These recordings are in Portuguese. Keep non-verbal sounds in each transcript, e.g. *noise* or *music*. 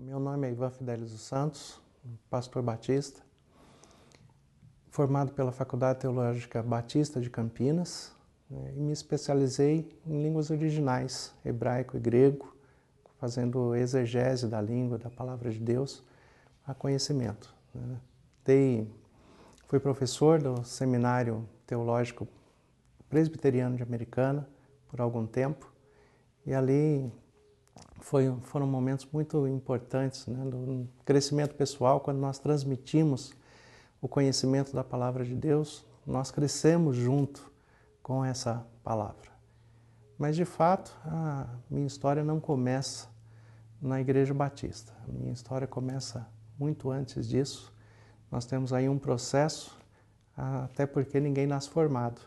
Meu nome é Ivan Fidelis dos Santos, pastor batista, formado pela Faculdade Teológica Batista de Campinas né, e me especializei em línguas originais, hebraico e grego, fazendo exegese da língua, da palavra de Deus, a conhecimento. Né. Dei, fui professor do Seminário Teológico Presbiteriano de Americana por algum tempo e ali foi, foram momentos muito importantes né, do crescimento pessoal, quando nós transmitimos o conhecimento da palavra de Deus, nós crescemos junto com essa palavra. Mas de fato, a minha história não começa na Igreja Batista. A minha história começa muito antes disso. Nós temos aí um processo, até porque ninguém nasce formado.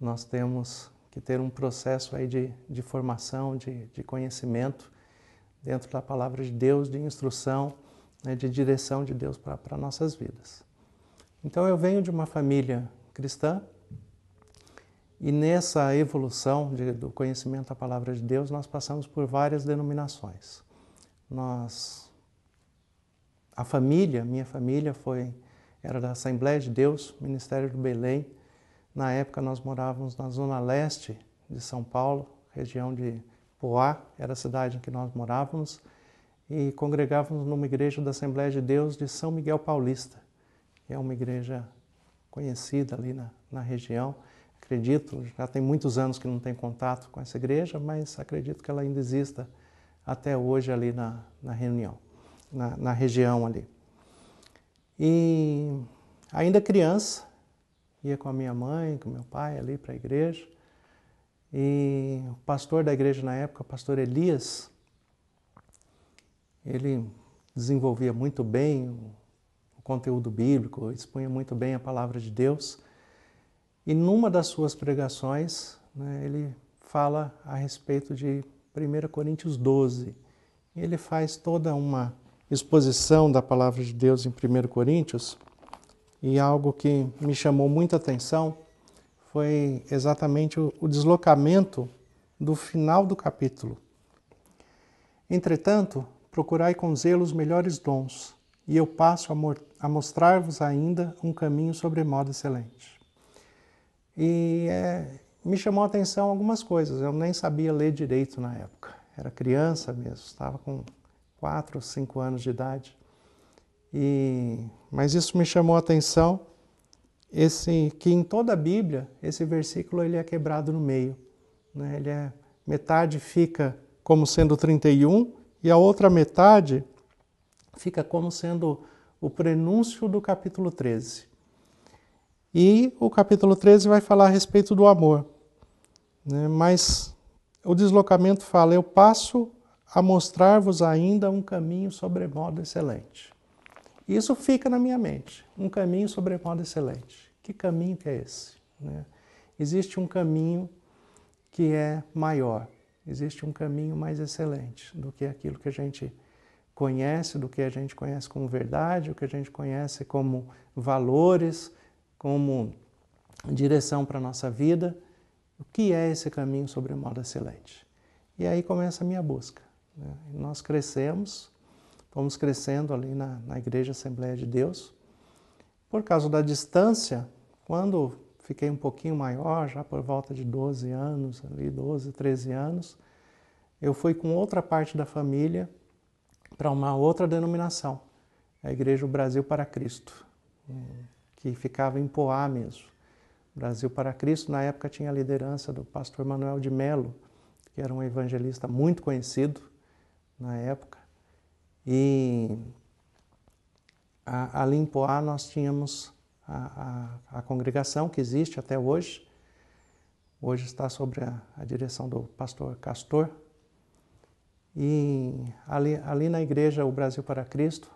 Nós temos que ter um processo aí de, de formação, de, de conhecimento dentro da palavra de Deus, de instrução, né, de direção de Deus para nossas vidas. Então eu venho de uma família cristã e nessa evolução de, do conhecimento da palavra de Deus nós passamos por várias denominações. Nós, a família, minha família foi era da Assembleia de Deus, Ministério do Belém. Na época nós morávamos na zona leste de São Paulo, região de Poá era a cidade em que nós morávamos e congregávamos numa igreja da Assembleia de Deus de São Miguel Paulista. É uma igreja conhecida ali na, na região. Acredito, já tem muitos anos que não tem contato com essa igreja, mas acredito que ela ainda exista até hoje ali na, na reunião, na, na região ali. E ainda criança, ia com a minha mãe, com meu pai ali para a igreja. E o pastor da igreja na época, o pastor Elias, ele desenvolvia muito bem o conteúdo bíblico, expunha muito bem a palavra de Deus. E numa das suas pregações, né, ele fala a respeito de 1 Coríntios 12. Ele faz toda uma exposição da palavra de Deus em 1 Coríntios e algo que me chamou muita atenção foi exatamente o, o deslocamento do final do capítulo. Entretanto, procurai com zelo os melhores dons, e eu passo a, a mostrar-vos ainda um caminho modo excelente. E é, me chamou a atenção algumas coisas, eu nem sabia ler direito na época, era criança mesmo, estava com 4 ou 5 anos de idade. E, mas isso me chamou a atenção esse que em toda a Bíblia esse versículo ele é quebrado no meio, né? Ele é metade fica como sendo 31 e a outra metade fica como sendo o prenúncio do capítulo 13. E o capítulo 13 vai falar a respeito do amor, né? Mas o deslocamento fala: Eu passo a mostrar-vos ainda um caminho sobremodo excelente. E isso fica na minha mente. Um caminho sobremodo excelente. Que caminho que é esse? Né? Existe um caminho que é maior. Existe um caminho mais excelente do que aquilo que a gente conhece, do que a gente conhece como verdade, o que a gente conhece como valores, como direção para a nossa vida. O que é esse caminho sobremodo excelente? E aí começa a minha busca. Né? Nós crescemos Fomos crescendo ali na, na Igreja Assembleia de Deus. Por causa da distância, quando fiquei um pouquinho maior, já por volta de 12 anos, ali 12, 13 anos, eu fui com outra parte da família para uma outra denominação, a Igreja Brasil para Cristo, hum, que ficava em Poá mesmo. Brasil para Cristo, na época tinha a liderança do pastor Manuel de Melo, que era um evangelista muito conhecido na época, e ali em Poá nós tínhamos a, a, a, congregação que existe até hoje. Hoje está sobre a, a direção do pastor Castor. E ali, ali na igreja O Brasil para Cristo,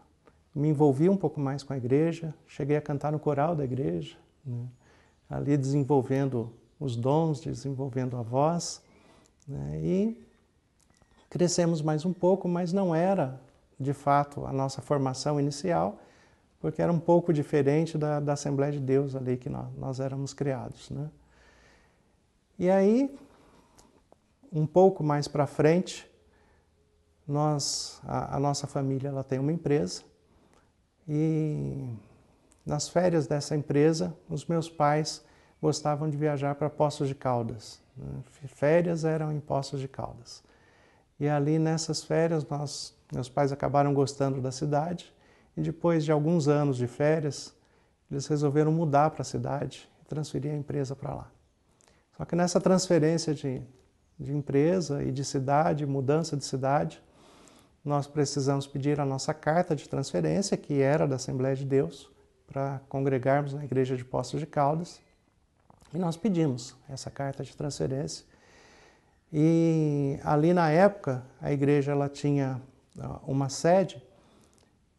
me envolvi um pouco mais com a igreja, cheguei a cantar no coral da igreja, né? ali desenvolvendo os dons, desenvolvendo a voz, né? e crescemos mais um pouco, mas não era de fato, a nossa formação inicial, porque era um pouco diferente da, da Assembleia de Deus ali que nós, nós éramos criados. Né? E aí, um pouco mais para frente, nós, a, a, nossa família ela tem uma empresa e nas férias dessa empresa, os meus pais gostavam de viajar para Poços de Caldas. Né? Férias eram em Poços de Caldas. E ali nessas férias, nós, meus pais acabaram gostando da cidade e depois de alguns anos de férias, eles resolveram mudar para a cidade e transferir a empresa para lá. Só que nessa transferência de, de empresa e de cidade, mudança de cidade, nós precisamos pedir a nossa carta de transferência, que era da Assembleia de Deus, para congregarmos na Igreja de Poços de Caldas. E nós pedimos essa carta de transferência e ali na época, a igreja ela tinha ah, uma sede,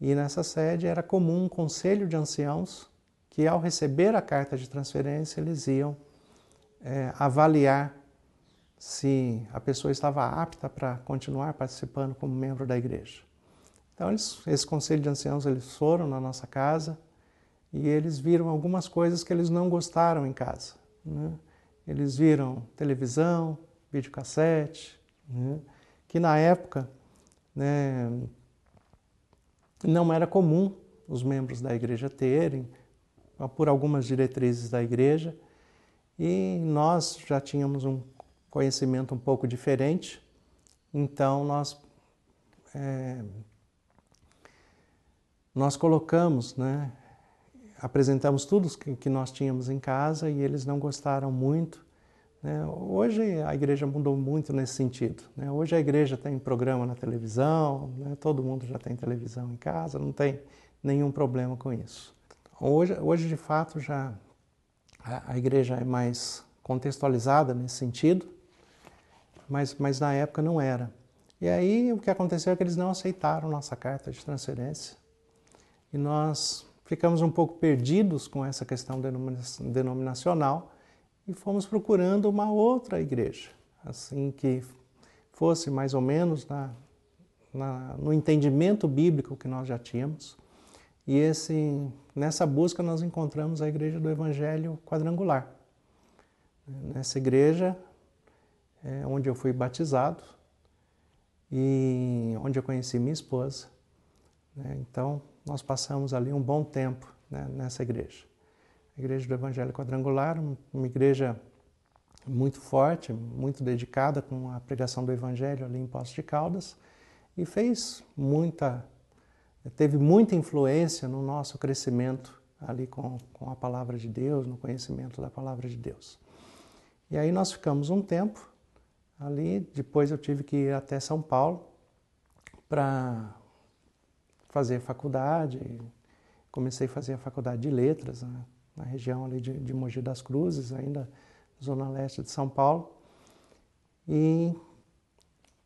e nessa sede era comum um conselho de anciãos que, ao receber a carta de transferência, eles iam é, avaliar se a pessoa estava apta para continuar participando como membro da igreja. Então, eles, esse conselho de anciãos, eles foram na nossa casa e eles viram algumas coisas que eles não gostaram em casa. Né? Eles viram televisão, videocassete, né? que na época né, não era comum os membros da igreja terem, por algumas diretrizes da igreja, e nós já tínhamos um conhecimento um pouco diferente, então nós, é, nós colocamos, né, apresentamos tudo que, que nós tínhamos em casa e eles não gostaram muito né? Hoje a igreja mudou muito nesse sentido. Né? Hoje a igreja tem programa na televisão, né? todo mundo já tem televisão em casa, não tem nenhum problema com isso. Hoje, hoje de fato, já a, igreja é mais contextualizada nesse sentido, mas, mas na época não era. E aí o que aconteceu é que eles não aceitaram nossa carta de transferência e nós ficamos um pouco perdidos com essa questão denominacional e fomos procurando uma outra igreja, assim que fosse mais ou menos na, na, no entendimento bíblico que nós já tínhamos. E esse, nessa busca nós encontramos a Igreja do Evangelho Quadrangular. Nessa igreja é onde eu fui batizado e onde eu conheci minha esposa. Né. Então, nós passamos ali um bom tempo né, nessa igreja. Igreja do Evangelho Quadrangular, uma igreja muito forte, muito dedicada com a pregação do Evangelho ali em Poços de Caldas e fez muita, teve muita influência no nosso crescimento ali com, com a palavra de Deus, no conhecimento da palavra de Deus. E aí nós ficamos um tempo ali, depois eu tive que ir até São Paulo para fazer faculdade, comecei a fazer a faculdade de letras, né? na região ali de, de Mogi das Cruzes, ainda zona leste de São Paulo. E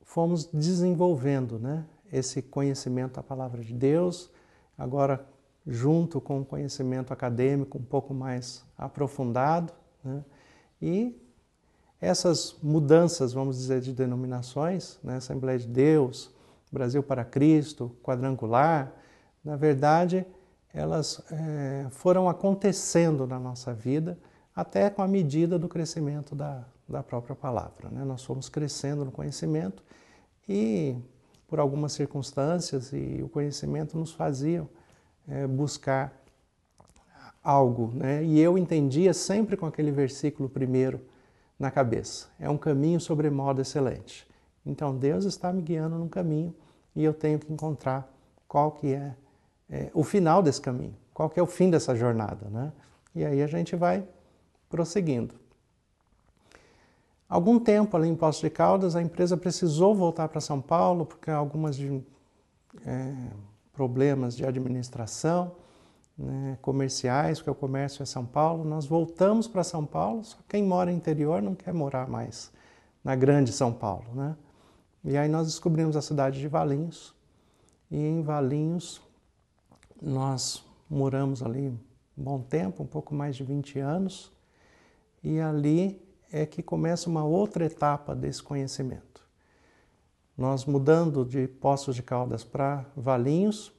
fomos desenvolvendo né, esse conhecimento da palavra de Deus, agora junto com o conhecimento acadêmico um pouco mais aprofundado. Né, e essas mudanças, vamos dizer, de denominações, né, Assembleia de Deus, Brasil para Cristo, Quadrangular, na verdade, elas é, foram acontecendo na nossa vida até com a medida do crescimento da, da própria palavra. Né? Nós fomos crescendo no conhecimento e, por algumas circunstâncias, e o conhecimento nos fazia é, buscar algo. Né? E eu entendia sempre com aquele versículo primeiro na cabeça. É um caminho sobre modo excelente. Então Deus está me guiando num caminho e eu tenho que encontrar qual que é é, o final desse caminho, qual que é o fim dessa jornada, né? E aí a gente vai prosseguindo. Algum tempo ali em Poços de Caldas, a empresa precisou voltar para São Paulo porque algumas de, é, problemas de administração, né, comerciais, porque o comércio é São Paulo. Nós voltamos para São Paulo, só quem mora no interior não quer morar mais na grande São Paulo, né? E aí nós descobrimos a cidade de Valinhos. E em Valinhos nós moramos ali um bom tempo, um pouco mais de 20 anos, e ali é que começa uma outra etapa desse conhecimento. Nós mudando de Poços de Caldas para Valinhos,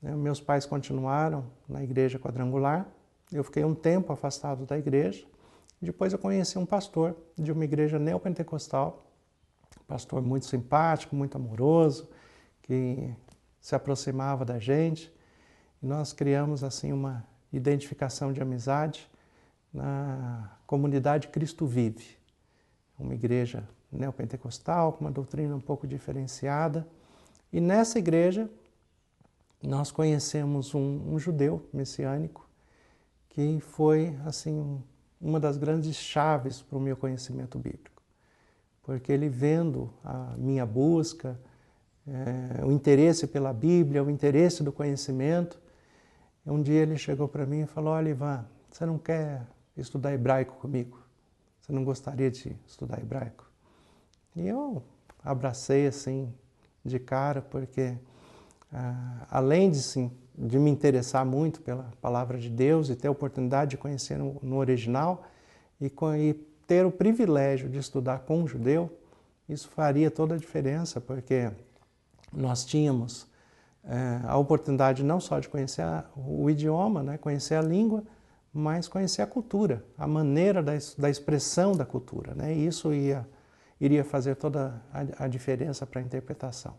né, meus pais continuaram na igreja quadrangular, eu fiquei um tempo afastado da igreja, depois eu conheci um pastor de uma igreja neopentecostal, pastor muito simpático, muito amoroso, que se aproximava da gente. E nós criamos assim uma identificação de amizade na comunidade Cristo Vive, uma igreja neopentecostal com uma doutrina um pouco diferenciada. E nessa igreja nós conhecemos um, um judeu messiânico que foi assim uma das grandes chaves para o meu conhecimento bíblico, porque ele vendo a minha busca, é, o interesse pela Bíblia, o interesse do conhecimento, um dia ele chegou para mim e falou: Olha, Ivan, você não quer estudar hebraico comigo? Você não gostaria de estudar hebraico? E eu abracei assim, de cara, porque ah, além de, sim, de me interessar muito pela palavra de Deus e ter a oportunidade de conhecer no, no original e, e ter o privilégio de estudar com um judeu, isso faria toda a diferença, porque nós tínhamos é, a oportunidade não só de conhecer a, o idioma, né, conhecer a língua, mas conhecer a cultura, a maneira da, da expressão da cultura. Né? Isso ia, iria fazer toda a, a diferença para a interpretação.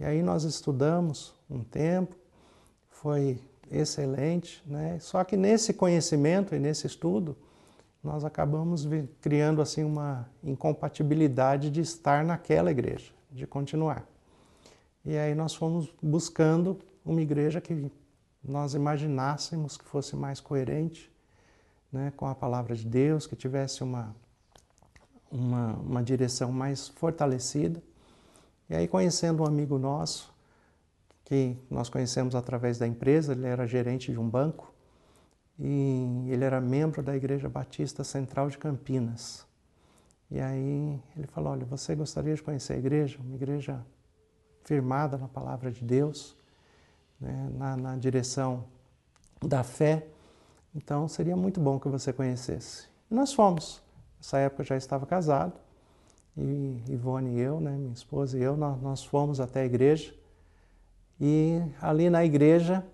E aí nós estudamos um tempo, foi excelente, né? Só que nesse conhecimento e nesse estudo, nós acabamos criando assim uma incompatibilidade de estar naquela igreja, de continuar. E aí nós fomos buscando uma igreja que nós imaginássemos que fosse mais coerente né, com a palavra de Deus, que tivesse uma, uma, uma direção mais fortalecida. E aí, conhecendo um amigo nosso, que nós conhecemos através da empresa, ele era gerente de um banco e ele era membro da Igreja Batista Central de Campinas. E aí ele falou: Olha, você gostaria de conhecer a igreja? Uma igreja firmada na palavra de Deus, né, na, na direção da fé. Então seria muito bom que você conhecesse. E nós fomos. Nessa época eu já estava casado, e Ivone e eu, né, minha esposa e eu, nós, nós fomos até a igreja. E ali na igreja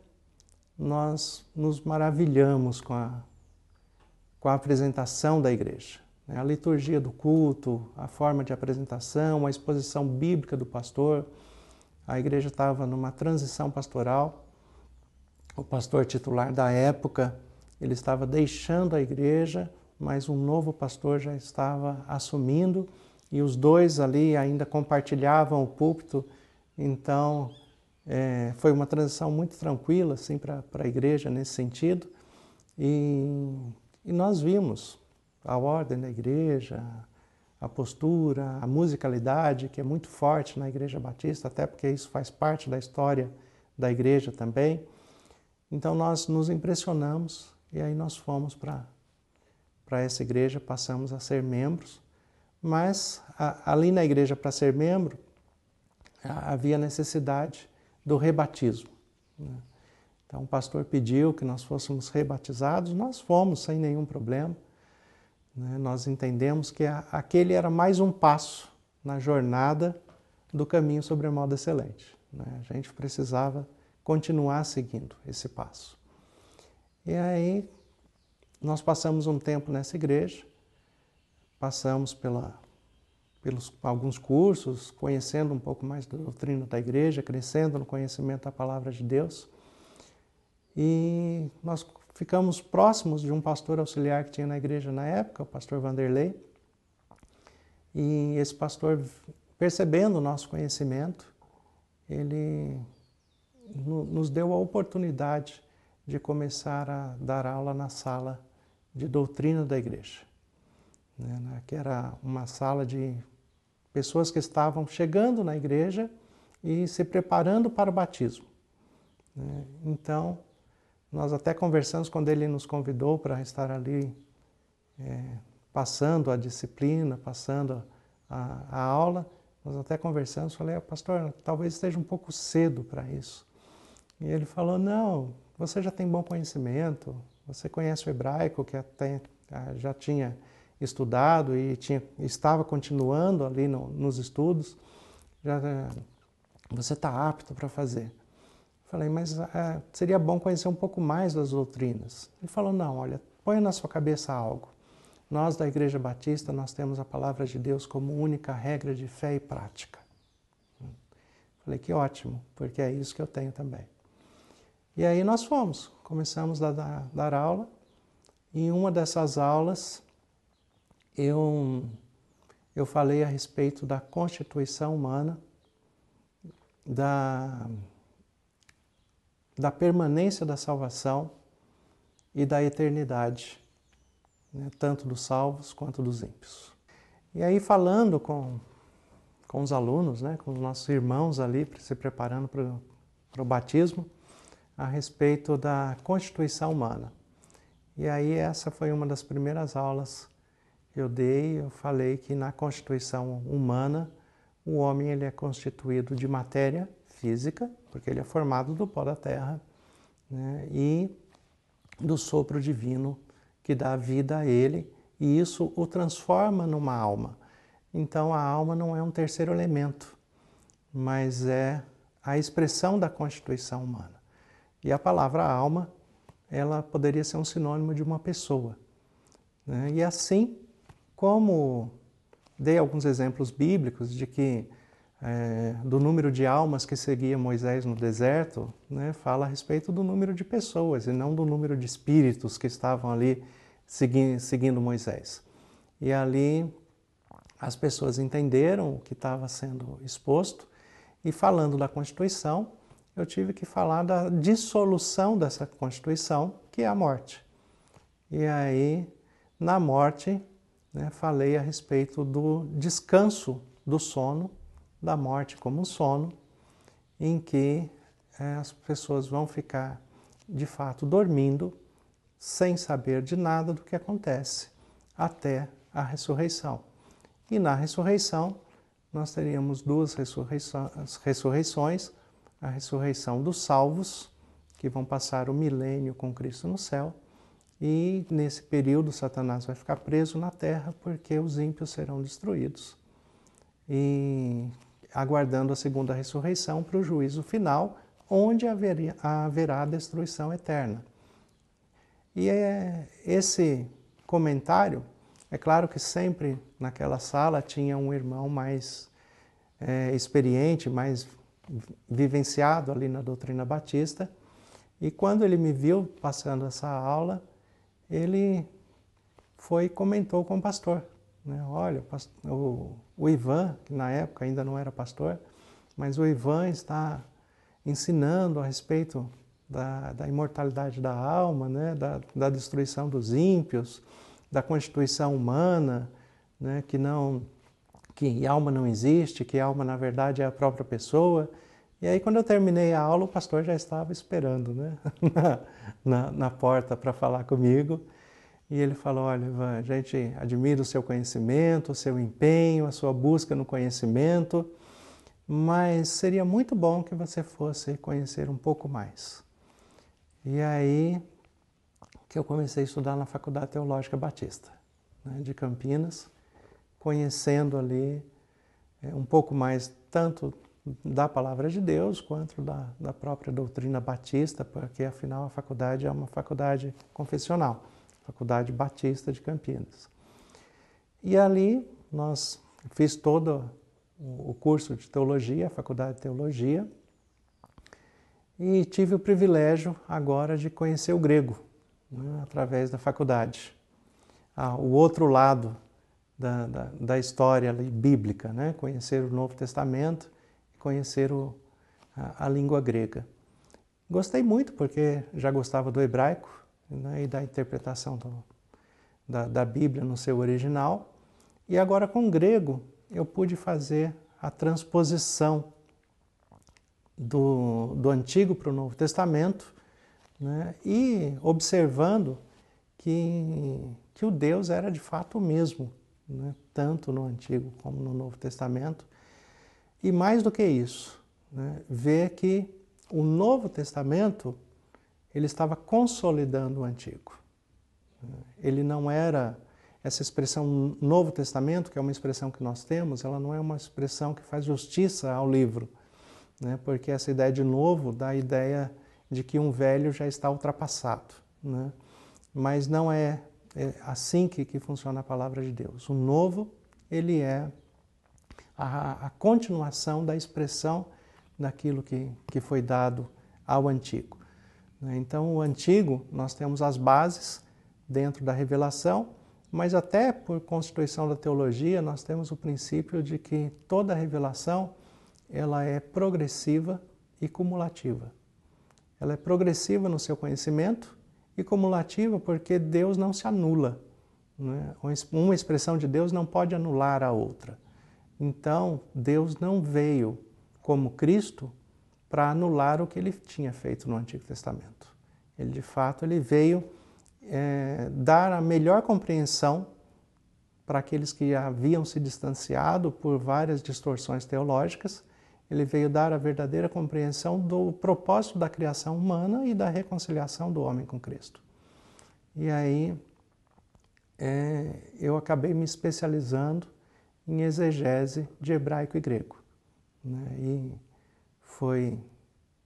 nós nos maravilhamos com a, com a apresentação da igreja. Né? A liturgia do culto, a forma de apresentação, a exposição bíblica do pastor. A igreja estava numa transição pastoral. O pastor titular da época, ele estava deixando a igreja, mas um novo pastor já estava assumindo e os dois ali ainda compartilhavam o púlpito. Então, é, foi uma transição muito tranquila assim, para a igreja nesse sentido. E, e nós vimos a ordem da igreja, a postura, a musicalidade, que é muito forte na Igreja Batista, até porque isso faz parte da história da igreja também. Então nós nos impressionamos e aí nós fomos para para essa igreja, passamos a ser membros, mas a, ali na igreja para ser membro a, havia necessidade do rebatismo. Né? Então o pastor pediu que nós fôssemos rebatizados, nós fomos sem nenhum problema. Né? Nós entendemos que aquele era mais um passo na jornada do caminho sobre a moda excelente. Né? A gente precisava continuar seguindo esse passo. E aí nós passamos um tempo nessa igreja, passamos pela, pelos alguns cursos, conhecendo um pouco mais da doutrina da igreja, crescendo no conhecimento da palavra de Deus. E nós ficamos próximos de um pastor auxiliar que tinha na igreja na época, o pastor Vanderlei. E esse pastor, percebendo o nosso conhecimento, ele nos deu a oportunidade de começar a dar aula na sala de doutrina da igreja, né, né? que era uma sala de pessoas que estavam chegando na igreja e se preparando para o batismo. Né. Então, nós até conversamos quando ele nos convidou para estar ali, é, passando a disciplina, passando a, a, aula. Nós até conversamos, falei, ah, pastor, talvez esteja um pouco cedo para isso. E ele falou, não, você já tem bom conhecimento, você conhece o hebraico, que até ah, já tinha estudado e tinha, estava continuando ali no, nos estudos, já, eh, você está apto para fazer. Falei, mas é, seria bom conhecer um pouco mais das doutrinas. Ele falou, não, olha, põe na sua cabeça algo. Nós da Igreja Batista, nós temos a palavra de Deus como única regra de fé e prática. Falei, que ótimo, porque é isso que eu tenho também. E aí nós fomos, começamos a dar, dar aula. E em uma dessas aulas, eu, eu falei a respeito da constituição humana, da da permanência da salvação e da eternidade, né? tanto dos salvos quanto dos ímpios. E aí, falando com, com os alunos, né? com os nossos irmãos ali, se preparando para o batismo, a respeito da constituição humana. E aí, essa foi uma das primeiras aulas que eu dei. Eu falei que na constituição humana, o homem ele é constituído de matéria física porque ele é formado do pó da terra né? e do sopro divino que dá vida a ele, e isso o transforma numa alma. Então a alma não é um terceiro elemento, mas é a expressão da constituição humana. E a palavra alma, ela poderia ser um sinônimo de uma pessoa. Né? E assim, como dei alguns exemplos bíblicos de que é, do número de almas que seguia Moisés no deserto, né, fala a respeito do número de pessoas e não do número de espíritos que estavam ali seguindo, seguindo Moisés. E ali as pessoas entenderam o que estava sendo exposto e falando da Constituição, eu tive que falar da dissolução dessa Constituição, que é a morte. E aí, na morte, né, falei a respeito do descanso do sono da morte como sono, em que é, as pessoas vão ficar de fato dormindo sem saber de nada do que acontece até a ressurreição. E na ressurreição, nós teríamos duas ressurreições: a ressurreição dos salvos, que vão passar o milênio com Cristo no céu, e nesse período, Satanás vai ficar preso na terra porque os ímpios serão destruídos. E aguardando a segunda ressurreição para o juízo final, onde haveria, haverá destruição eterna. E é, esse comentário, é claro que sempre naquela sala tinha um irmão mais é, experiente, mais vivenciado ali na doutrina batista, e quando ele me viu passando essa aula, ele foi comentou com o pastor. Né? Olha, o, o Ivan, que na época ainda não era pastor, mas o Ivan está ensinando a respeito da, da imortalidade da alma, né? da, da destruição dos ímpios, da constituição humana, né? que não que alma não existe, que alma na verdade é a própria pessoa. E aí quando eu terminei a aula, o pastor já estava esperando, né? *laughs* na, na, na porta para falar comigo. E ele falou: Olha, Ivan, a gente admira o seu conhecimento, o seu empenho, a sua busca no conhecimento, mas seria muito bom que você fosse conhecer um pouco mais. E aí que eu comecei a estudar na Faculdade Teológica Batista, né, de Campinas, conhecendo ali é, um pouco mais tanto da palavra de Deus quanto da, da própria doutrina batista, porque afinal a faculdade é uma faculdade confessional. Faculdade Batista de Campinas. E ali nós fiz todo o curso de teologia, a Faculdade de Teologia, e tive o privilégio agora de conhecer o grego né, através da faculdade. Ah, o outro lado da, da, da história ali, bíblica, né? conhecer o Novo Testamento, conhecer o, a, a língua grega. Gostei muito porque já gostava do hebraico, né, e da interpretação do, da, da Bíblia no seu original. E agora com o grego eu pude fazer a transposição do, do Antigo para o Novo Testamento né, e observando que, que o Deus era de fato o mesmo, né, tanto no Antigo como no Novo Testamento. E mais do que isso, né, ver que o Novo Testamento ele estava consolidando o antigo. Ele não era essa expressão Novo Testamento, que é uma expressão que nós temos, ela não é uma expressão que faz justiça ao livro, né? porque essa ideia de novo dá a ideia de que um velho já está ultrapassado. Né? Mas não é, é assim que, que funciona a palavra de Deus. O novo, ele é a, a continuação da expressão daquilo que, que foi dado ao antigo. Né? Então, o antigo, nós temos as bases dentro da revelação, mas até por constituição da teologia, nós temos o princípio de que toda revelação ela é progressiva e cumulativa. Ela é progressiva no seu conhecimento e cumulativa porque Deus não se anula. Né? Uma expressão de Deus não pode anular a outra. Então, Deus não veio como Cristo para anular o que ele tinha feito no Antigo Testamento. Ele, de fato, ele veio é, dar a melhor compreensão para aqueles que haviam se distanciado por várias distorções teológicas. Ele veio dar a verdadeira compreensão do propósito da criação humana e da reconciliação do homem com Cristo. E aí é, eu acabei me especializando em exegese de hebraico e grego. Né? E, foi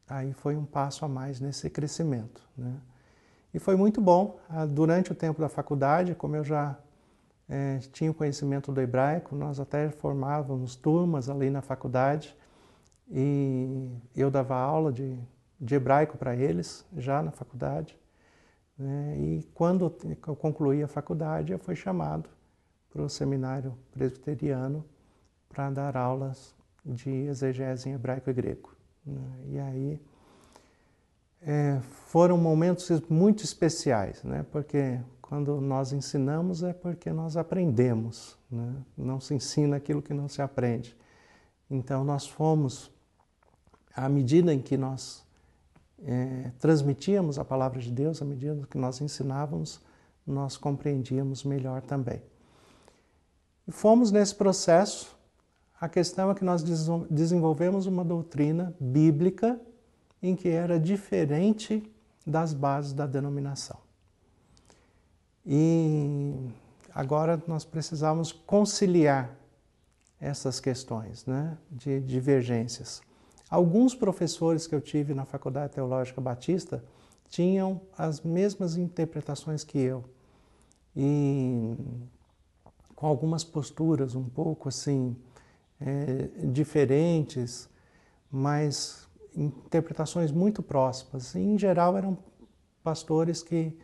aí foi um passo a mais nesse crescimento, né? E foi muito bom ah, durante o tempo da faculdade, como eu já é, tinha o conhecimento do hebraico, nós até formávamos turmas ali na faculdade e eu dava aula de, de hebraico para eles já na faculdade. Né? E quando eu concluí a faculdade, eu fui chamado para o seminário presbiteriano para dar aulas de exegese em hebraico e grego. Né? E aí é, foram momentos muito especiais, né? Porque quando nós ensinamos é porque nós aprendemos, né? Não se ensina aquilo que não se aprende. Então nós fomos, à medida em que nós é, transmitíamos a palavra de Deus, à medida que nós ensinávamos, nós compreendíamos melhor também. E fomos nesse processo a questão é que nós desenvolvemos uma doutrina bíblica em que era diferente das bases da denominação. E agora nós precisamos conciliar essas questões né, de divergências. Alguns professores que eu tive na Faculdade Teológica Batista tinham as mesmas interpretações que eu. E com algumas posturas um pouco assim, é, diferentes, mas interpretações muito próximas. E, em geral, eram pastores que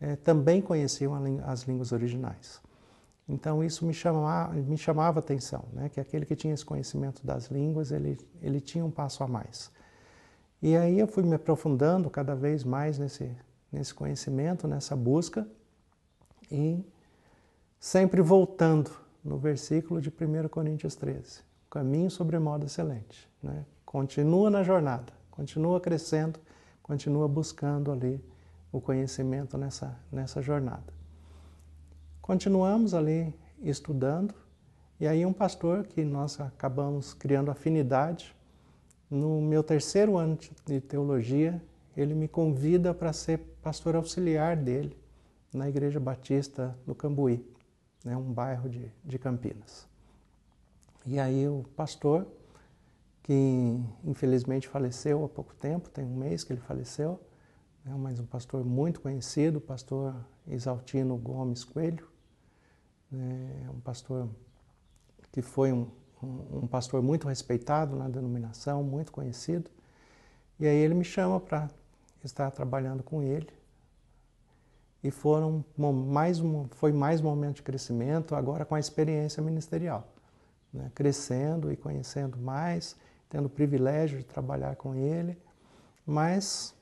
é, também conheciam as línguas originais. Então, isso me, chama, me chamava atenção, né? que aquele que tinha esse conhecimento das línguas, ele, ele tinha um passo a mais. E aí eu fui me aprofundando cada vez mais nesse, nesse conhecimento, nessa busca, e sempre voltando no versículo de 1 Coríntios 13. O caminho sobremodo é excelente. Né? Continua na jornada, continua crescendo, continua buscando ali o conhecimento nessa, nessa jornada. Continuamos ali estudando, e aí um pastor que nós acabamos criando afinidade, no meu terceiro ano de teologia, ele me convida para ser pastor auxiliar dele na Igreja Batista do Cambuí né, um bairro de, de Campinas. E aí o pastor, que infelizmente faleceu há pouco tempo, tem um mês que ele faleceu, né, mas um pastor muito conhecido, o pastor Exaltino Gomes Coelho, né, um pastor que foi um, um, um pastor muito respeitado na denominação, muito conhecido. E aí ele me chama para estar trabalhando com ele e foram mais um, foi mais um momento de crescimento agora com a experiência ministerial, né? crescendo e conhecendo mais, tendo o privilégio de trabalhar com ele, mas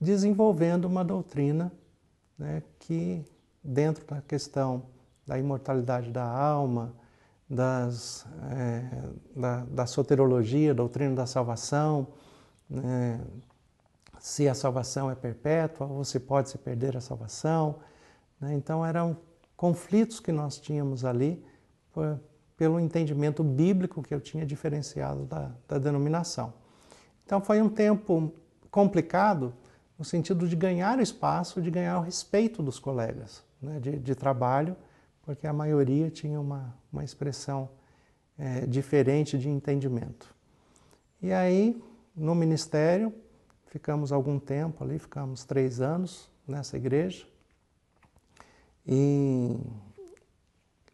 desenvolvendo uma doutrina né, que, dentro da questão da imortalidade da alma, das, é, da, da soterologia, doutrina da salvação, né, se a salvação é perpétua ou se pode se perder a salvação. Né? Então eram conflitos que nós tínhamos ali por, pelo entendimento bíblico que eu tinha diferenciado da, da denominação. Então foi um tempo complicado no sentido de ganhar o espaço, de ganhar o respeito dos colegas né, de, de, trabalho, porque a maioria tinha uma, uma expressão é, diferente de entendimento. E aí, no ministério, Ficamos algum tempo ali, ficamos três anos nessa igreja. E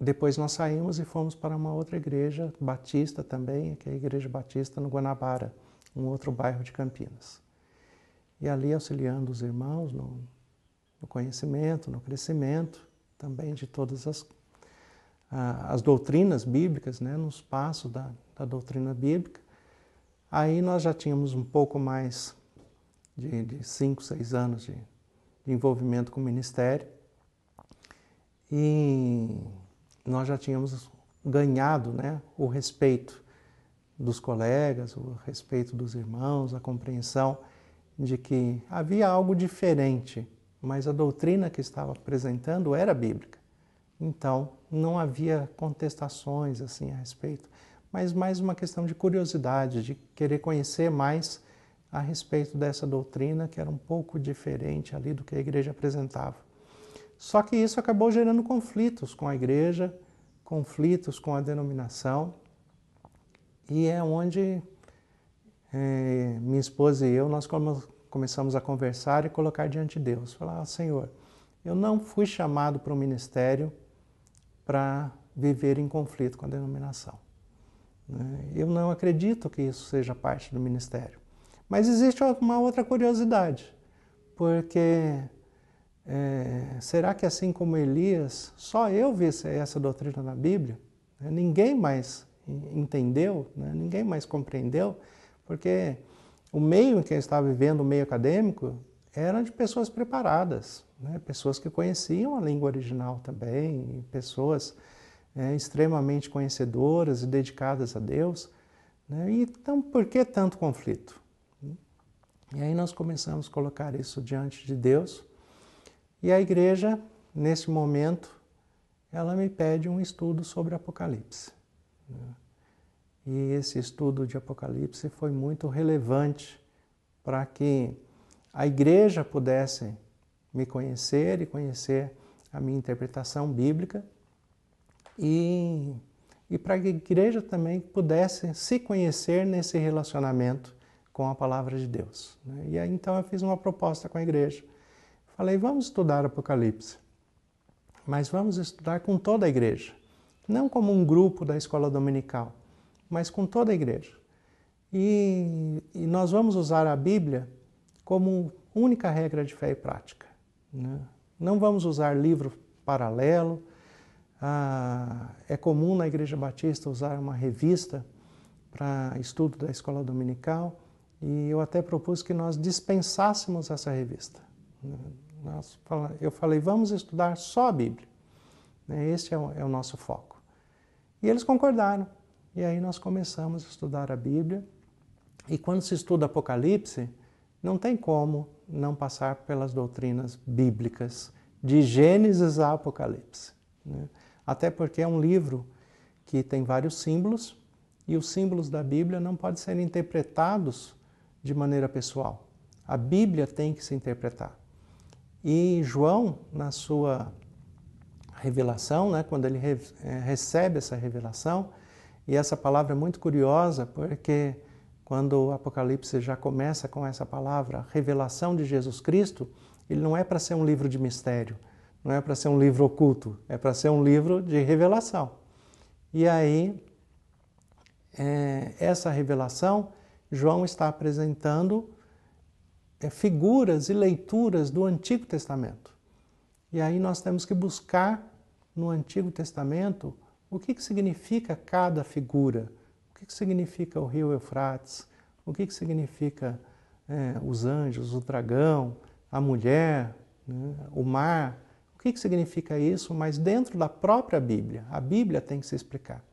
depois nós saímos e fomos para uma outra igreja batista também, que é a Igreja Batista no Guanabara, um outro bairro de Campinas. E ali auxiliando os irmãos no, no conhecimento, no crescimento também de todas as, as doutrinas bíblicas, né, nos passos da, da doutrina bíblica. Aí nós já tínhamos um pouco mais de, de cinco, seis anos de, de envolvimento com o Ministério. E nós já tínhamos ganhado né, o respeito dos colegas, o respeito dos irmãos, a compreensão de que havia algo diferente, mas a doutrina que estava apresentando era bíblica. Então, não havia contestações assim a respeito, mas mais uma questão de curiosidade, de querer conhecer mais a respeito dessa doutrina que era um pouco diferente ali do que a igreja apresentava. Só que isso acabou gerando conflitos com a igreja, conflitos com a denominação, e é onde é, minha esposa e eu nós começamos a conversar e colocar diante de Deus, falar: ah, Senhor, eu não fui chamado para o ministério para viver em conflito com a denominação. Né? Eu não acredito que isso seja parte do ministério. Mas existe uma outra curiosidade, porque é, será que assim como Elias, só eu vi essa doutrina na Bíblia? Né, ninguém mais entendeu, né? ninguém mais compreendeu, porque o meio em que eu estava vivendo, o meio acadêmico, eram de pessoas preparadas, né? pessoas que conheciam a língua original também, pessoas é, extremamente conhecedoras e dedicadas a Deus. Né? Então, por que tanto conflito? E aí nós começamos a colocar isso diante de Deus. E a igreja, nesse momento, ela me pede um estudo sobre Apocalipse. E esse estudo de Apocalipse foi muito relevante para que a igreja pudesse me conhecer e conhecer a minha interpretação bíblica e, e para que a igreja também pudesse se conhecer nesse relacionamento com a palavra de Deus. Né? E aí então eu fiz uma proposta com a igreja. Falei, vamos estudar Apocalipse, mas vamos estudar com toda a igreja, não como um grupo da escola dominical, mas com toda a igreja. E, e nós vamos usar a Bíblia como única regra de fé e prática. Né? Não vamos usar livro paralelo. Ah, é comum na Igreja Batista usar uma revista para estudo da escola dominical. E eu até propus que nós dispensássemos essa revista. eu falei, vamos estudar só a Bíblia. Né, esse é, é o nosso foco. E eles concordaram. E aí nós começamos a estudar a Bíblia. E quando se estuda Apocalipse, não tem como não passar pelas doutrinas bíblicas, de Gênesis a Apocalipse. Né? Até porque é um livro que tem vários símbolos e os símbolos da Bíblia não podem ser interpretados de maneira pessoal. A Bíblia tem que se interpretar. E João, na sua revelação, né, quando ele re eh, recebe essa revelação, e essa palavra é muito curiosa, porque quando o Apocalipse já começa com essa palavra, revelação de Jesus Cristo, ele não é para ser um livro de mistério, não é para ser um livro oculto, é para ser um livro de revelação. E aí, é, essa revelação João está apresentando é, figuras e leituras do Antigo Testamento. E aí nós temos que buscar no Antigo Testamento o que, que significa cada figura, o que, que significa o rio Eufrates, o que, que significa é, os anjos, o dragão, a mulher, né, o mar. O que, que significa isso? Mas dentro da própria Bíblia, a Bíblia tem que se explicar.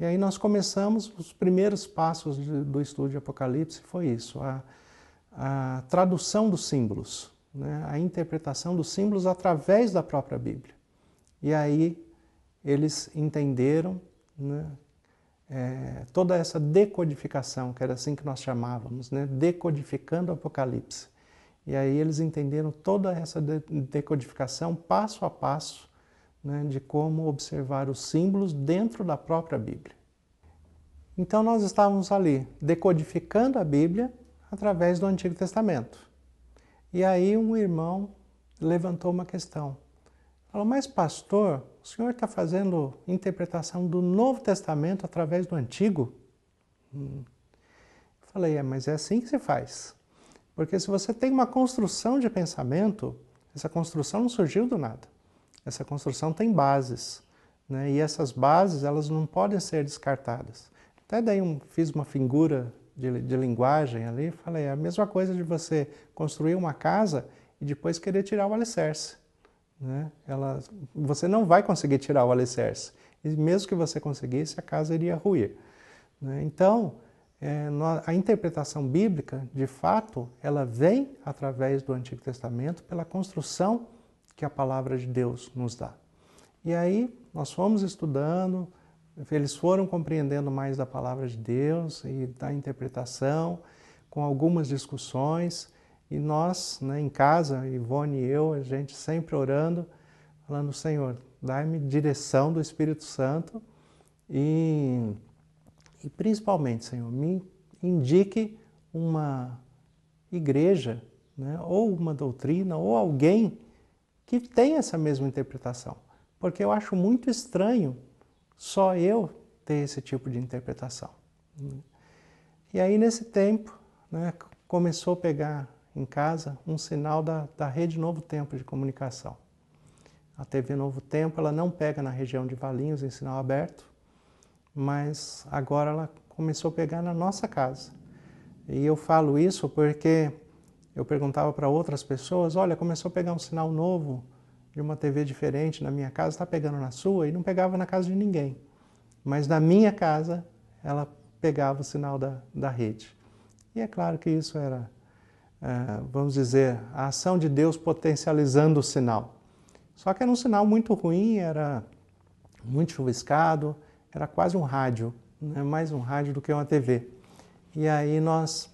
E aí nós começamos, os primeiros passos do estudo de Apocalipse foi isso, a, a tradução dos símbolos, né? a interpretação dos símbolos através da própria Bíblia. E aí eles entenderam né? é, toda essa decodificação, que era assim que nós chamávamos, né? decodificando o Apocalipse. E aí eles entenderam toda essa decodificação passo a passo né, de como observar os símbolos dentro da própria Bíblia. Então nós estávamos ali decodificando a Bíblia através do Antigo Testamento. E aí um irmão levantou uma questão. Falou, mas pastor, o senhor está fazendo interpretação do Novo Testamento através do Antigo? Hum. Falei, é, mas é assim que se faz. Porque se você tem uma construção de pensamento, essa construção não surgiu do nada. Essa construção tem bases, né? E essas bases, elas não podem ser descartadas. Até daí um, fiz uma figura de, de linguagem ali, falei, é a mesma coisa de você construir uma casa e depois querer tirar o alicerce. Né? Ela, você não vai conseguir tirar o alicerce. E mesmo que você conseguisse, a casa iria ruir. Né? Então, é, a interpretação bíblica, de fato, ela vem através do Antigo Testamento pela construção que a palavra de Deus nos dá. E aí nós fomos estudando, eles foram compreendendo mais da palavra de Deus e da interpretação, com algumas discussões, e nós, né, em casa, Ivone e eu, a gente sempre orando, falando: Senhor, dá-me direção do Espírito Santo e, e principalmente, Senhor, me indique uma igreja, né, ou uma doutrina, ou alguém que tem essa mesma interpretação. Porque eu acho muito estranho só eu ter esse tipo de interpretação. E aí, nesse tempo, né, começou a pegar em casa um sinal da, da rede Novo Tempo de comunicação. A TV Novo Tempo ela não pega na região de Valinhos em sinal aberto, mas agora ela começou a pegar na nossa casa. E eu falo isso porque eu perguntava para outras pessoas: olha, começou a pegar um sinal novo de uma TV diferente na minha casa, está pegando na sua? E não pegava na casa de ninguém. Mas na minha casa, ela pegava o sinal da, da rede. E é claro que isso era, é, vamos dizer, a ação de Deus potencializando o sinal. Só que era um sinal muito ruim, era muito chuviscado, era quase um rádio, né? mais um rádio do que uma TV. E aí nós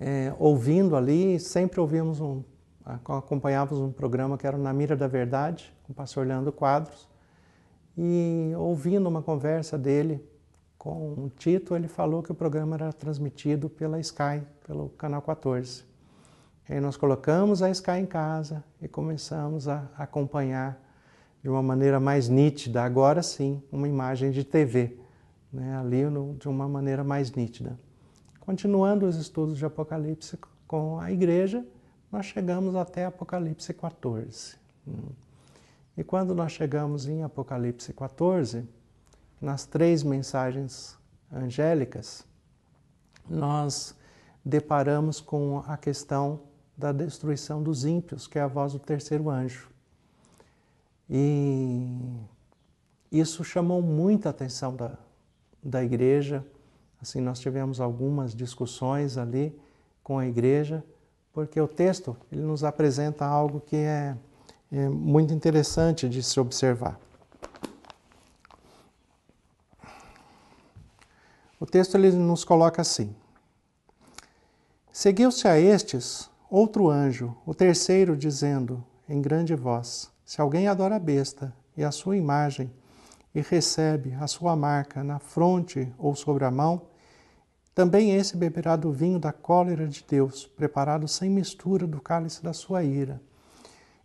é, ouvindo ali, sempre ouvíamos um, acompanhávamos um programa que era Na Mira da Verdade, com o pastor Leandro Quadros, e ouvindo uma conversa dele com o Tito, ele falou que o programa era transmitido pela Sky, pelo Canal 14. E aí nós colocamos a Sky em casa e começamos a acompanhar de uma maneira mais nítida, agora sim, uma imagem de TV, né? ali no, de uma maneira mais nítida. Continuando os estudos de Apocalipse com a igreja, nós chegamos até Apocalipse 14. E quando nós chegamos em Apocalipse 14, nas três mensagens angélicas, nós deparamos com a questão da destruição dos ímpios, que é a voz do terceiro anjo. E isso chamou muita atenção da, da igreja Assim, nós tivemos algumas discussões ali com a igreja, porque o texto ele nos apresenta algo que é, é muito interessante de se observar. O texto ele nos coloca assim: Seguiu-se a estes outro anjo, o terceiro, dizendo em grande voz: Se alguém adora a besta e a sua imagem, e recebe a sua marca na fronte ou sobre a mão, também esse beberá do vinho da cólera de Deus, preparado sem mistura do cálice da sua ira,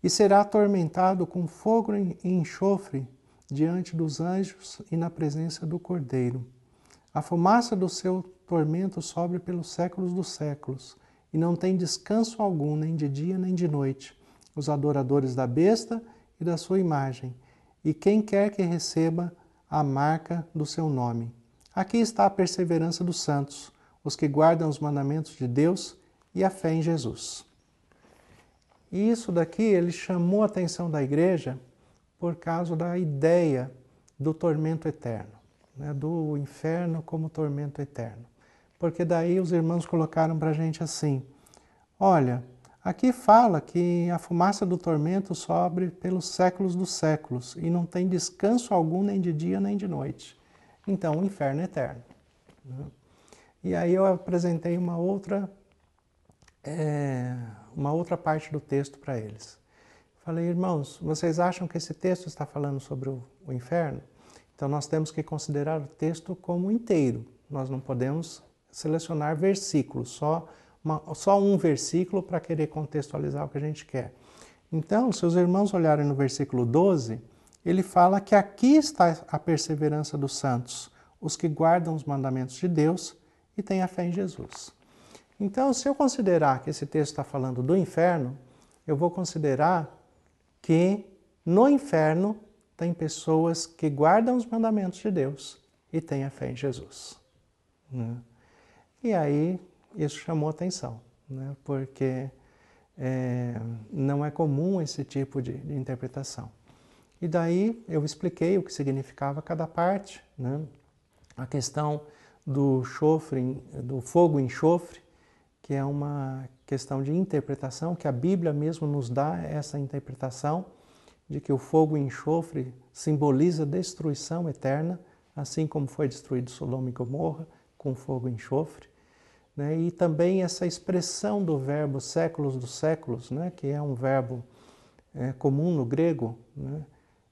e será atormentado com fogo e enxofre diante dos anjos e na presença do Cordeiro. A fumaça do seu tormento sobe pelos séculos dos séculos, e não tem descanso algum, nem de dia nem de noite, os adoradores da besta e da sua imagem, e quem quer que receba a marca do seu nome. Aqui está a perseverança dos santos, os que guardam os mandamentos de Deus e a fé em Jesus. E isso daqui ele chamou a atenção da igreja por causa da ideia do tormento eterno, né? do inferno como tormento eterno. Porque daí os irmãos colocaram para a gente assim: olha, aqui fala que a fumaça do tormento sobe pelos séculos dos séculos e não tem descanso algum nem de dia nem de noite então o inferno é eterno. Né? E aí eu apresentei uma outra, é, uma outra parte do texto para eles. Falei, irmãos, vocês acham que esse texto está falando sobre o, o inferno? Então nós temos que considerar o texto como inteiro. Nós não podemos selecionar versículos, só, uma, só um versículo para querer contextualizar o que a gente quer. Então, se os irmãos olharem no versículo 12, ele fala que aqui está a perseverança dos santos, os que guardam os mandamentos de Deus e têm a fé em Jesus. Então, se eu considerar que esse texto está falando do inferno, eu vou considerar que no inferno tem pessoas que guardam os mandamentos de Deus e têm a fé em Jesus. Né? E aí isso chamou atenção, né? porque é, não é comum esse tipo de, de interpretação. E daí eu expliquei o que significava cada parte, né? A questão do chofre, do fogo enxofre, que é uma questão de interpretação, que a Bíblia mesmo nos dá essa interpretação de que o fogo enxofre simboliza destruição eterna, assim como foi destruído Sodoma e Gomorra com fogo enxofre. Né? E também essa expressão do verbo séculos dos séculos, né? que é um verbo é, comum no grego, né?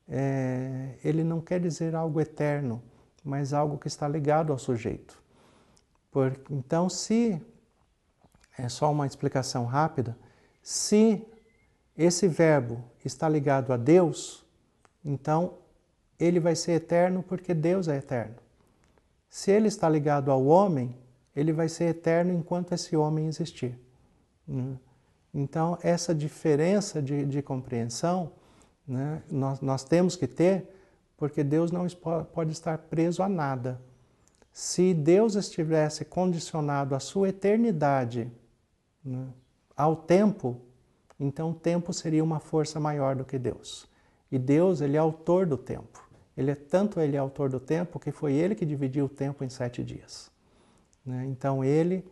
é, ele não quer dizer algo eterno, mas algo que está ligado ao sujeito. Por, então, se é só uma explicação rápida, se esse verbo está ligado a Deus, então ele vai ser eterno porque Deus é eterno. Se ele está ligado ao homem, ele vai ser eterno enquanto esse homem existir. Hum. Então, essa diferença de, de compreensão né? Nós, nós temos que ter, porque Deus não pode estar preso a nada. Se Deus estivesse condicionado a sua eternidade né, ao tempo, então o tempo seria uma força maior do que Deus. E Deus, ele é autor do tempo. Ele é tanto ele é autor do tempo que foi ele que dividiu o tempo em sete dias. Né? Então ele,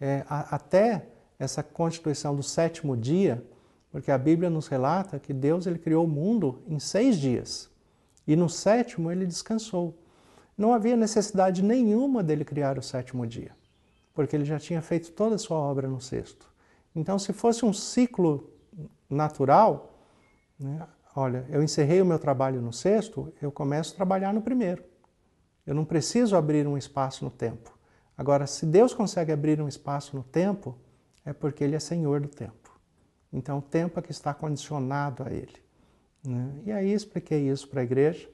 é, a, até essa constituição do sétimo dia, porque a Bíblia nos relata que Deus ele criou o mundo em seis dias e no sétimo ele descansou. Não havia necessidade nenhuma dele criar o sétimo dia, porque ele já tinha feito toda a sua obra no sexto. Então, se fosse um ciclo natural, né, olha, eu encerrei o meu trabalho no sexto, eu começo a trabalhar no primeiro. Eu não preciso abrir um espaço no tempo. Agora, se Deus consegue abrir um espaço no tempo, é porque Ele é Senhor do tempo. Então, o tempo é que está condicionado a ele. Né? E aí expliquei isso para a igreja.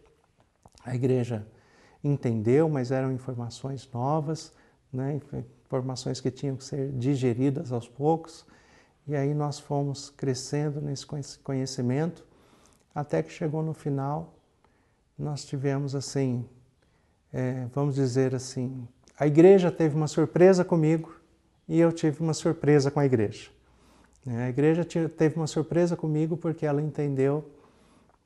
A igreja entendeu, mas eram informações novas, né? informações que tinham que ser digeridas aos poucos. E aí nós fomos crescendo nesse conhecimento, até que chegou no final, nós tivemos assim, é, vamos dizer assim, a igreja teve uma surpresa comigo e eu tive uma surpresa com a igreja. Né? A igreja teve uma surpresa comigo porque ela entendeu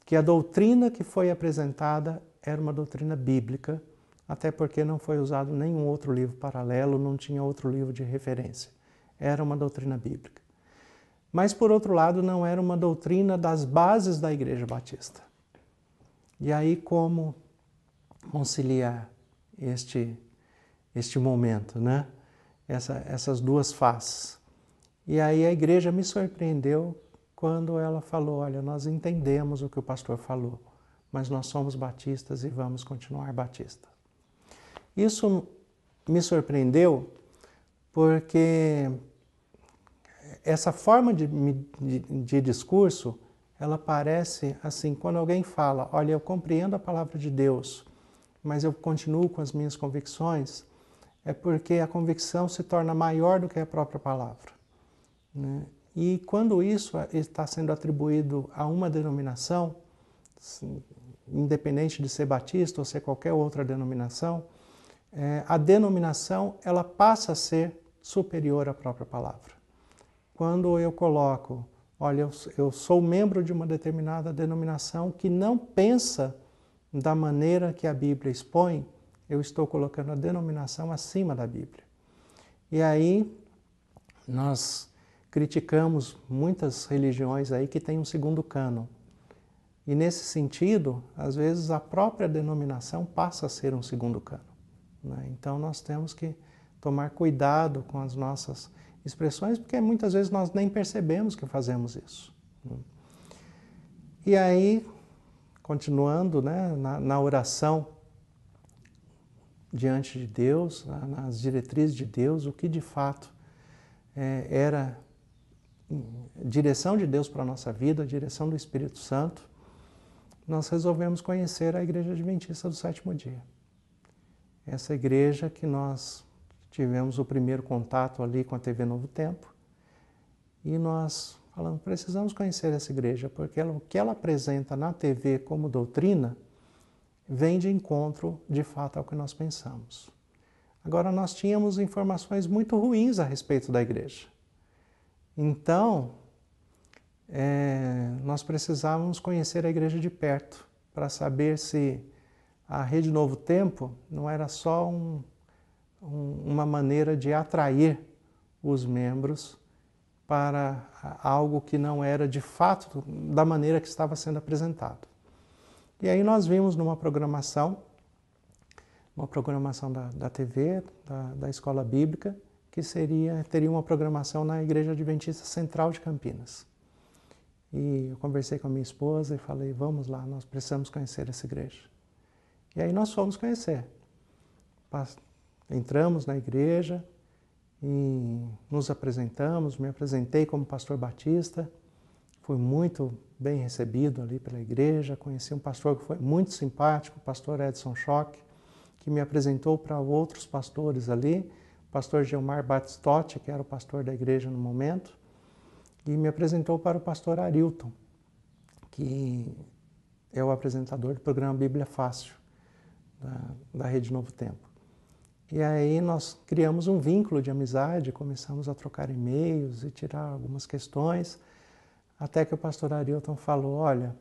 que a doutrina que foi apresentada era uma doutrina bíblica, até porque não foi usado nenhum outro livro paralelo, não tinha outro livro de referência. Era uma doutrina bíblica. Mas, por outro lado, não era uma doutrina das bases da Igreja Batista. E aí, como conciliar este, este momento, né? Essa, essas duas faces? E aí a igreja me surpreendeu quando ela falou: Olha, nós entendemos o que o pastor falou, mas nós somos batistas e vamos continuar batistas. Isso me surpreendeu porque essa forma de, de, de, discurso ela parece assim quando alguém fala olha eu compreendo a palavra de Deus mas eu continuo com as minhas convicções é porque a convicção se torna maior do que a própria palavra né? E quando isso está sendo atribuído a uma denominação, independente de ser batista ou ser qualquer outra denominação, é, a denominação ela passa a ser superior à própria palavra. Quando eu coloco, olha, eu, eu sou membro de uma determinada denominação que não pensa da maneira que a Bíblia expõe, eu estou colocando a denominação acima da Bíblia. E aí nós criticamos muitas religiões aí que têm um segundo cano E nesse sentido, às vezes a própria denominação passa a ser um segundo cano Né? Então nós temos que tomar cuidado com as nossas expressões, porque muitas vezes nós nem percebemos que fazemos isso. Né? E aí, continuando né, na, na oração diante de Deus, né, nas diretrizes de Deus, o que de fato é, era direção de Deus para a nossa vida, direção do Espírito Santo, nós resolvemos conhecer a Igreja Adventista do Sétimo Dia. Essa igreja que nós tivemos o primeiro contato ali com a TV Novo Tempo e nós falamos, precisamos conhecer essa igreja, porque ela, o que ela apresenta na TV como doutrina vem de encontro de fato ao que nós pensamos. Agora, nós tínhamos informações muito ruins a respeito da igreja. Então, é, nós precisávamos conhecer a igreja de perto para saber se a Rede Novo Tempo não era só um, um, uma maneira de atrair os membros para algo que não era de fato da maneira que estava sendo apresentado. E aí nós vimos numa programação, uma programação da, da TV, da, da Escola Bíblica, que seria teria uma programação na Igreja Adventista Central de Campinas. E eu conversei com a minha esposa e falei: vamos lá, nós precisamos conhecer essa igreja. E aí nós fomos conhecer. Entramos na igreja e nos apresentamos. Me apresentei como pastor batista. Fui muito bem recebido ali pela igreja. Conheci um pastor que foi muito simpático, o pastor Edson Schock, que me apresentou para outros pastores ali pastor Gilmar Batistotti, que era o pastor da igreja no momento, e me apresentou para o pastor Arilton, que é o apresentador do programa Bíblia Fácil, da, da Rede Novo Tempo. E aí nós criamos um vínculo de amizade, começamos a trocar e-mails e tirar algumas questões, até que o pastor Arilton falou: Olha,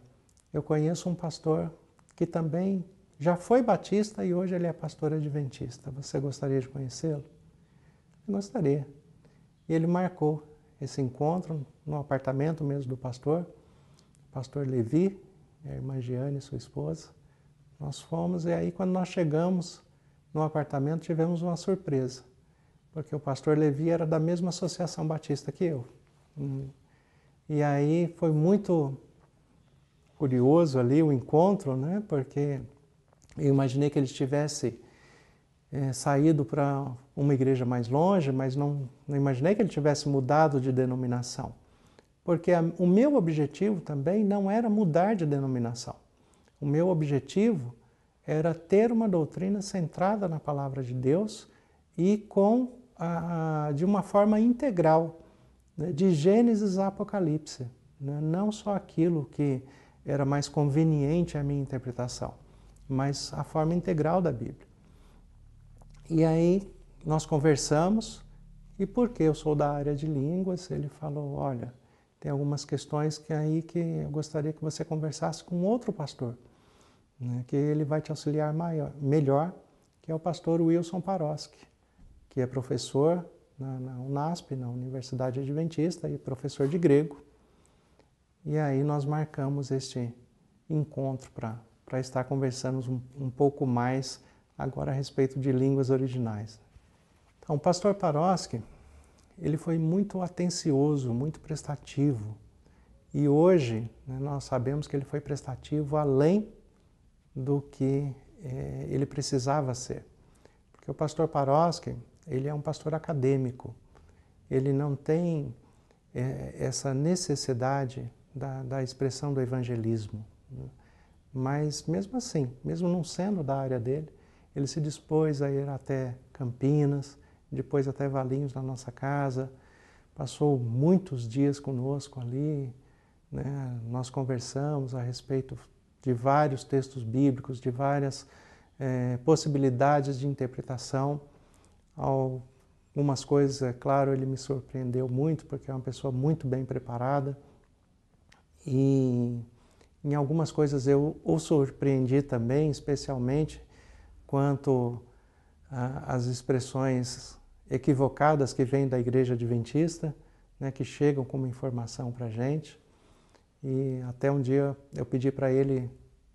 eu conheço um pastor que também já foi batista e hoje ele é pastor adventista. Você gostaria de conhecê-lo? Eu gostaria. E ele marcou esse encontro no apartamento mesmo do pastor, pastor Levi, a irmã Giane, sua esposa. Nós fomos e aí quando nós chegamos no apartamento tivemos uma surpresa, porque o pastor Levi era da mesma associação batista que eu. Hum. E aí foi muito curioso ali o encontro, né? Porque eu imaginei que ele tivesse é, saído para uma igreja mais longe, mas não, não imaginei que ele tivesse mudado de denominação. Porque a, o meu objetivo também não era mudar de denominação. O meu objetivo era ter uma doutrina centrada na palavra de Deus e com a, a, de uma forma integral, né, de Gênesis a Apocalipse. Né, não só aquilo que era mais conveniente à minha interpretação, mas a forma integral da Bíblia. E aí, nós conversamos e porque eu sou da área de línguas, ele falou: olha, tem algumas questões que é aí que eu gostaria que você conversasse com outro pastor, né, que ele vai te auxiliar maior, melhor, que é o pastor Wilson Paroski, que é professor na, na UNASP, na Universidade Adventista, e professor de grego. E aí nós marcamos este encontro para estar conversando um, um pouco mais agora a respeito de línguas originais. Então, o pastor Paroski, ele foi muito atencioso, muito prestativo. E hoje né, nós sabemos que ele foi prestativo além do que eh, ele precisava ser. Porque o pastor Paroski, ele é um pastor acadêmico. Ele não tem eh, essa necessidade da, da expressão do evangelismo. Né. Mas mesmo assim, mesmo não sendo da área dele, ele se dispôs a ir até Campinas, depois até Valinhos na nossa casa, passou muitos dias conosco ali, né? nós conversamos a respeito de vários textos bíblicos, de várias é, possibilidades de interpretação. Algumas coisas, é claro, ele me surpreendeu muito, porque é uma pessoa muito bem preparada, e em algumas coisas eu o surpreendi também, especialmente quanto às expressões equivocadas que vêm da igreja adventista, né, que chegam como informação para a gente. E até um dia eu pedi para ele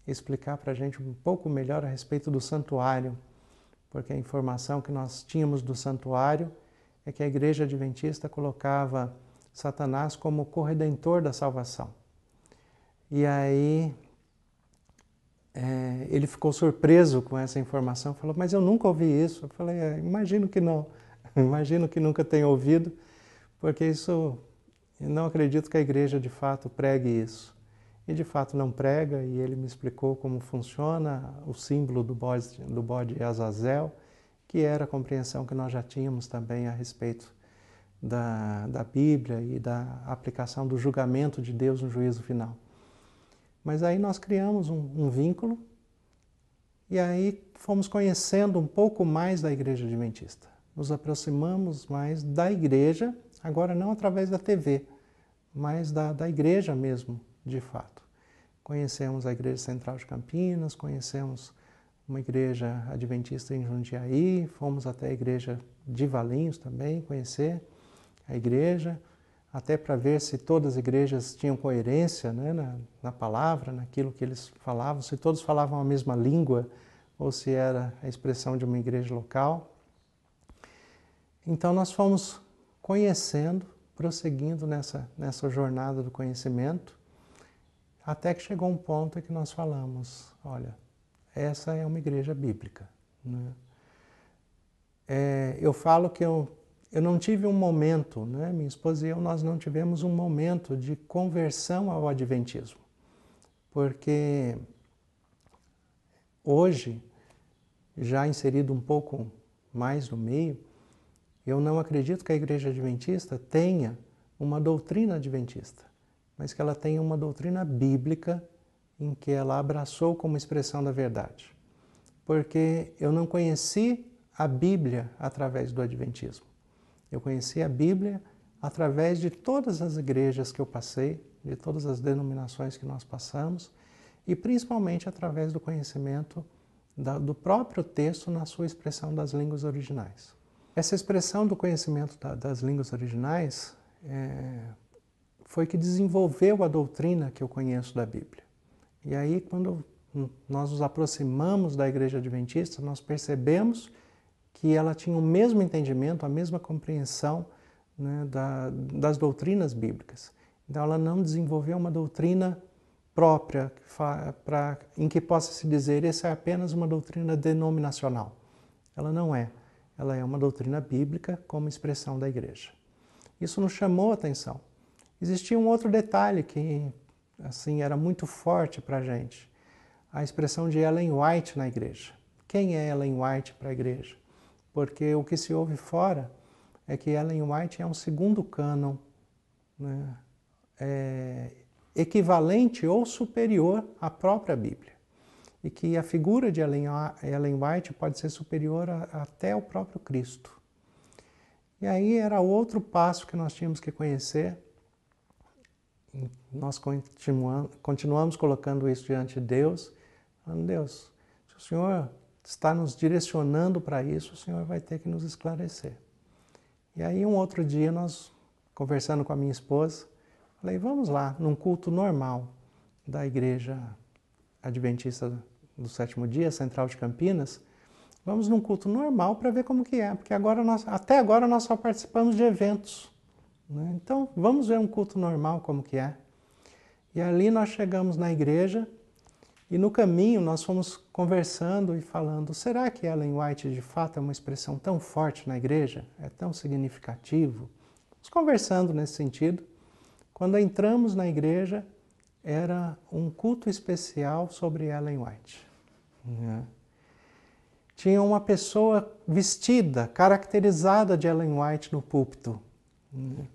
explicar para a gente um pouco melhor a respeito do santuário, porque a informação que nós tínhamos do santuário é que a igreja adventista colocava Satanás como corredentor da salvação. E aí é, ele ficou surpreso com essa informação, falou, mas eu nunca ouvi isso. Eu falei, é, imagino que não. *laughs* Imagino que nunca tenha ouvido, porque isso não acredito que a igreja de fato pregue isso. E de fato não prega, e ele me explicou como funciona o símbolo do bode, do bode Azazel, que era a compreensão que nós já tínhamos também a respeito da, da Bíblia e da aplicação do julgamento de Deus no juízo final. Mas aí nós criamos um, um vínculo e aí fomos conhecendo um pouco mais da Igreja Adventista nos aproximamos mais da igreja, agora não através da TV, mas da, da igreja mesmo, de fato. Conhecemos a Igreja Central de Campinas, conhecemos uma igreja adventista em Jundiaí, fomos até a igreja de Valinhos também conhecer a igreja, até para ver se todas as igrejas tinham coerência né, na, na palavra, naquilo que eles falavam, se todos falavam a mesma língua ou se era a expressão de uma igreja local. Então nós fomos conhecendo, prosseguindo nessa, nessa jornada do conhecimento, até que chegou um ponto em que nós falamos, olha, essa é uma igreja bíblica. Né? É, eu falo que eu, eu não tive um momento, né? minha esposa e eu, nós não tivemos um momento de conversão ao Adventismo, porque hoje, já inserido um pouco mais no meio, eu não acredito que a igreja adventista tenha uma doutrina adventista, mas que ela tenha uma doutrina bíblica em que ela abraçou como expressão da verdade. Porque eu não conheci a Bíblia através do Adventismo. Eu conheci a Bíblia através de todas as igrejas que eu passei, de todas as denominações que nós passamos e principalmente através do conhecimento do próprio texto na sua expressão das línguas originais. Essa expressão do conhecimento da, das línguas originais é, foi que desenvolveu a doutrina que eu conheço da Bíblia. E aí, quando nós nos aproximamos da Igreja Adventista, nós percebemos que ela tinha o mesmo entendimento, a mesma compreensão né, da, das doutrinas bíblicas. Então, ela não desenvolveu uma doutrina própria em que possa se dizer essa é apenas uma doutrina denominacional. Ela não é ela é uma doutrina bíblica como expressão da igreja. Isso nos chamou a atenção. Existia um outro detalhe que assim era muito forte para a gente, a expressão de Ellen White na igreja. Quem é Ellen White para a igreja? Porque o que se ouve fora é que Ellen White é um segundo cânon, né? é equivalente ou superior à própria Bíblia e que a figura de Ellen White pode ser superior a, até ao próprio Cristo. E aí era outro passo que nós tínhamos que conhecer. Nós continuamos, continuamos colocando isso diante de Deus, falando, Deus, se o Senhor está nos direcionando para isso, o Senhor vai ter que nos esclarecer. E aí um outro dia nós, conversando com a minha esposa, falei, vamos lá, num culto normal da igreja adventista do sétimo dia, Central de Campinas, vamos num culto normal para ver como que é, porque agora nós, até agora nós só participamos de eventos. Né? Então, vamos ver um culto normal como que é. E ali nós chegamos na igreja e no caminho nós fomos conversando e falando, será que Ellen White de fato é uma expressão tão forte na igreja? É tão significativo? Fomos conversando nesse sentido. Quando entramos na igreja, era um culto especial sobre Ellen White. Né? Tinha uma pessoa vestida, caracterizada de Ellen White no púlpito. Né?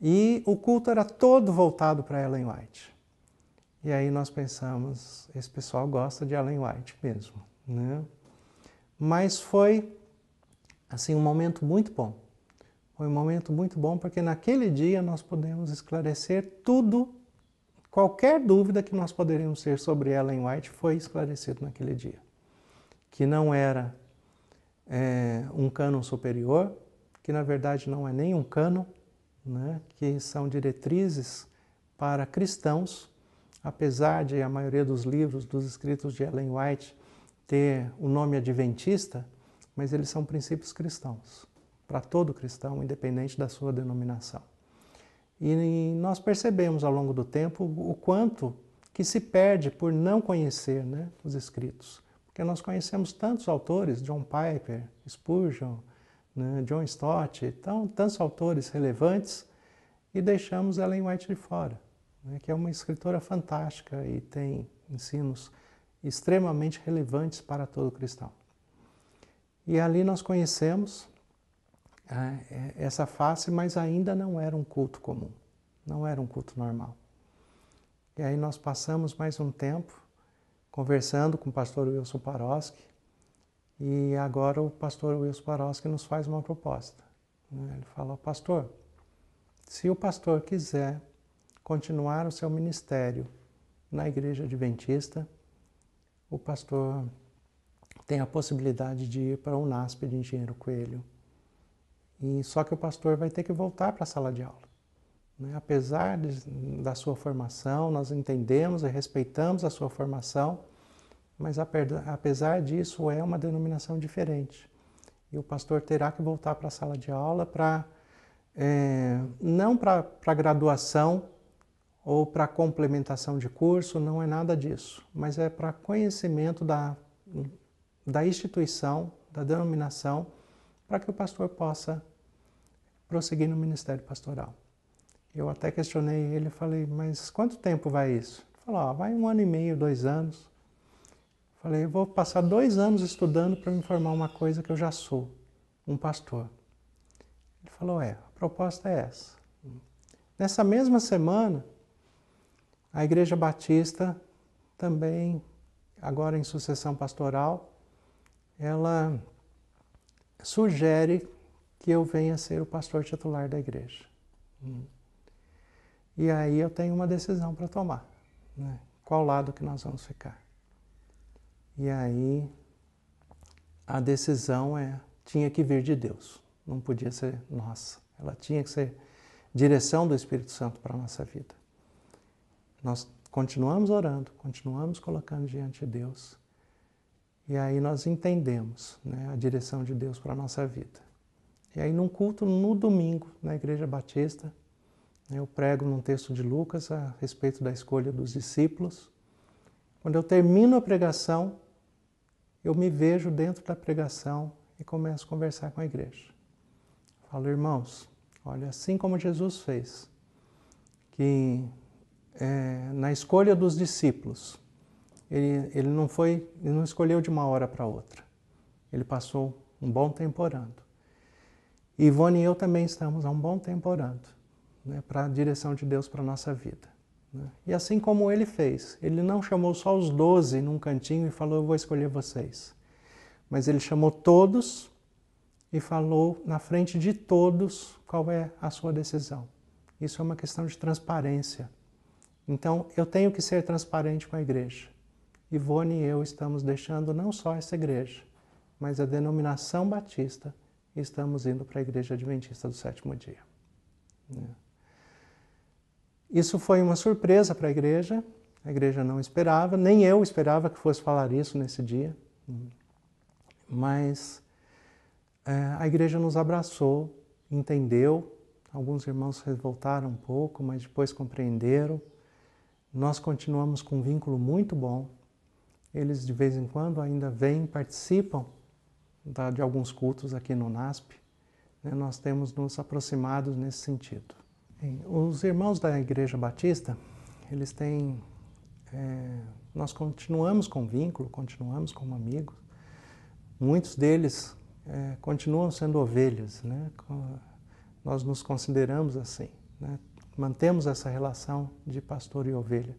E o culto era todo voltado para Ellen White. E aí nós pensamos, esse pessoal gosta de Ellen White mesmo, né? Mas foi assim um momento muito bom. Foi um momento muito bom porque naquele dia nós podemos esclarecer tudo Qualquer dúvida que nós poderíamos ter sobre Ellen White foi esclarecido naquele dia. Que não era é, um cano superior, que na verdade não é nem um cano, né, que são diretrizes para cristãos, apesar de a maioria dos livros, dos escritos de Ellen White ter o nome adventista, mas eles são princípios cristãos, para todo cristão, independente da sua denominação. E nós percebemos ao longo do tempo o quanto que se perde por não conhecer né, os escritos. Porque nós conhecemos tantos autores, John Piper, Spurgeon, né, John Stott, então, tantos autores relevantes, e deixamos Ellen White de fora, né, que é uma escritora fantástica e tem ensinos extremamente relevantes para todo cristão. E ali nós conhecemos ah, é, essa face, mas ainda não era um culto comum, não era um culto normal. E aí nós passamos mais um tempo conversando com o pastor Wilson Paroski, e agora o pastor Wilson Paroski nos faz uma proposta. Né? Ele fala, pastor, se o pastor quiser continuar o seu ministério na igreja adventista, o pastor tem a possibilidade de ir para o NASP de Engenheiro Coelho e só que o pastor vai ter que voltar para a sala de aula. Né? Apesar de, da sua formação, nós entendemos e respeitamos a sua formação, mas apesar disso é uma denominação diferente. E o pastor terá que voltar para a sala de aula para é, não para graduação ou para complementação de curso, não é nada disso, mas é para conhecimento da, da instituição, da denominação, para que o pastor possa prosseguir no ministério pastoral. Eu até questionei ele, falei, mas quanto tempo vai isso? Ele falou, ah, vai um ano e meio, dois anos. Falei, eu vou passar dois anos estudando para me formar uma coisa que eu já sou, um pastor. Ele falou, é, a proposta é essa. Nessa mesma semana, a Igreja Batista, também agora em sucessão pastoral, ela sugere que eu venha ser o pastor titular da igreja. Hum. E aí eu tenho uma decisão para tomar. Né? Qual lado que nós vamos ficar? E aí a decisão é tinha que vir de Deus, não podia ser nossa. Ela tinha que ser direção do Espírito Santo para a nossa vida. Nós continuamos orando, continuamos colocando diante de Deus. E aí nós entendemos né, a direção de Deus para a nossa vida. E aí, num culto no domingo, na Igreja Batista, eu prego num texto de Lucas a respeito da escolha dos discípulos. Quando eu termino a pregação, eu me vejo dentro da pregação e começo a conversar com a igreja. Falo, irmãos, olha, assim como Jesus fez, que é, na escolha dos discípulos, ele, ele não foi, ele não escolheu de uma hora para outra. Ele passou um bom temporando. Ivone e eu também estamos há um bom tempo orando né, para a direção de Deus para a nossa vida. Né? E assim como ele fez, ele não chamou só os doze num cantinho e falou: Eu vou escolher vocês. Mas ele chamou todos e falou na frente de todos qual é a sua decisão. Isso é uma questão de transparência. Então, eu tenho que ser transparente com a igreja. Ivone e eu estamos deixando não só essa igreja, mas a denominação batista e estamos indo para a Igreja Adventista do Sétimo Dia. Né? Isso foi uma surpresa para a igreja, a igreja não esperava, nem eu esperava que fosse falar isso nesse dia, mas é, a igreja nos abraçou, entendeu. Alguns irmãos se revoltaram um pouco, mas depois compreenderam. Nós continuamos com um vínculo muito bom. Eles de vez em quando ainda vêm, participam da, de alguns cultos aqui no NASP, né, nós temos nos aproximado nesse sentido. Os irmãos da Igreja Batista, eles têm. É, nós continuamos com vínculo, continuamos como amigos. Muitos deles é, continuam sendo ovelhas, né? Nós nos consideramos assim, né? mantemos essa relação de pastor e ovelha,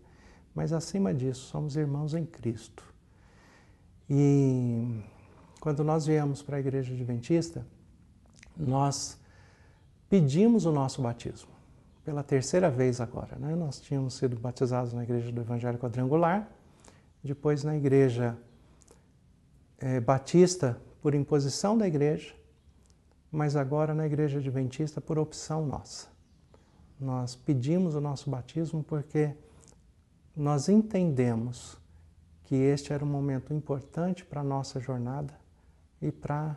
mas acima disso somos irmãos em Cristo. E quando nós viemos para a igreja adventista, nós pedimos o nosso batismo. Pela terceira vez agora, né? Nós tínhamos sido batizados na igreja do Evangelho Quadrangular, depois na igreja é, batista por imposição da igreja, mas agora na igreja adventista por opção nossa. Nós pedimos o nosso batismo porque nós entendemos que este era um momento importante para a nossa jornada e para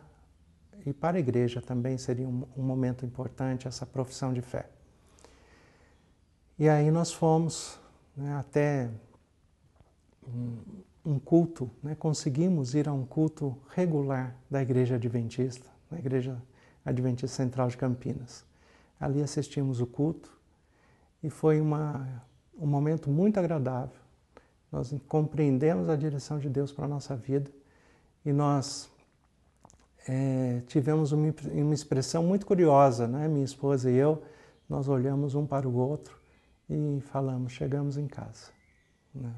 e para a igreja também seria um, um, momento importante essa profissão de fé. E aí nós fomos né, até um, um culto, né, conseguimos ir a um culto regular da Igreja Adventista, da Igreja Adventista Central de Campinas. Ali assistimos o culto e foi uma, um momento muito agradável. Nós compreendemos a direção de Deus para a nossa vida e nós é, tivemos uma, uma, expressão muito curiosa, né? Minha esposa e eu, nós olhamos um para o outro e falamos: chegamos em casa. Né?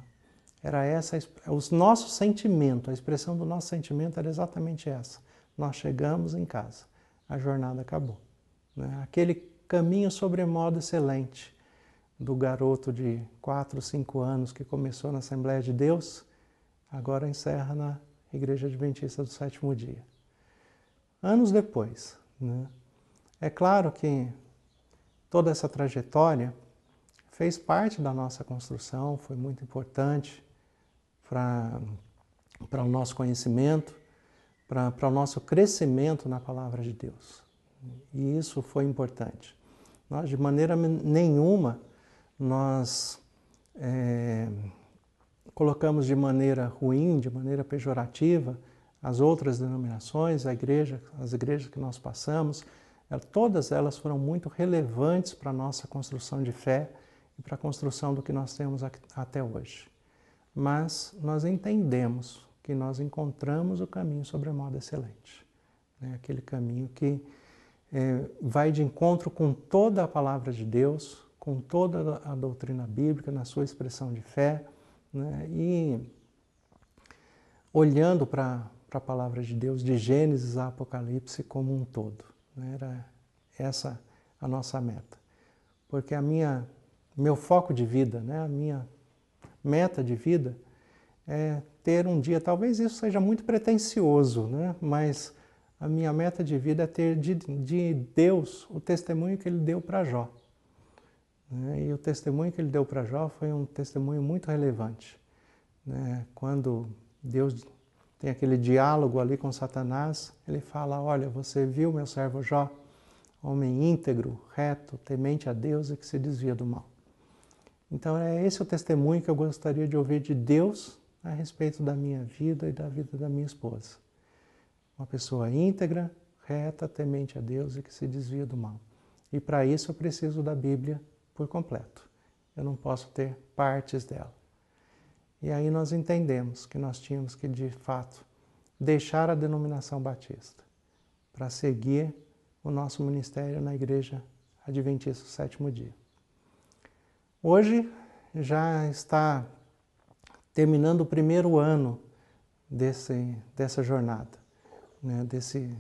Era essa, o nosso sentimento, a expressão do nosso sentimento era exatamente essa: nós chegamos em casa, a jornada acabou. Né? Aquele caminho sobremodo excelente do garoto de 4, 5 anos que começou na Assembleia de Deus, agora encerra na Igreja Adventista do Sétimo Dia anos depois. Né? É claro que toda essa trajetória fez parte da nossa construção, foi muito importante para o nosso conhecimento, para o nosso crescimento na palavra de Deus. E isso foi importante. Nós, de maneira nenhuma, nós é, colocamos de maneira ruim, de maneira pejorativa, as outras denominações, a igreja, as igrejas que nós passamos, é, todas elas foram muito relevantes para a nossa construção de fé e para a construção do que nós temos até hoje. Mas nós entendemos que nós encontramos o caminho sobre a moda excelente. Né? Aquele caminho que é, vai de encontro com toda a palavra de Deus, com toda a doutrina bíblica, na sua expressão de fé, né? e olhando para para a palavra de Deus, de Gênesis a Apocalipse como um todo. Né? Era essa a nossa meta. Porque a minha, meu foco de vida, né, a minha meta de vida é ter um dia, talvez isso seja muito pretensioso, né, mas a minha meta de vida é ter de, de Deus o testemunho que ele deu para Jó. Né? E o testemunho que ele deu para Jó foi um testemunho muito relevante. Né? Quando Deus tem aquele diálogo ali com Satanás, ele fala: Olha, você viu meu servo Jó, homem íntegro, reto, temente a Deus e que se desvia do mal. Então é esse o testemunho que eu gostaria de ouvir de Deus a respeito da minha vida e da vida da minha esposa. Uma pessoa íntegra, reta, temente a Deus e que se desvia do mal. E para isso eu preciso da Bíblia por completo. Eu não posso ter partes dela. E aí nós entendemos que nós tínhamos que, de fato, deixar a denominação batista para seguir o nosso ministério na Igreja Adventista do Sétimo Dia. Hoje já está terminando o primeiro ano desse, dessa jornada, né? desse,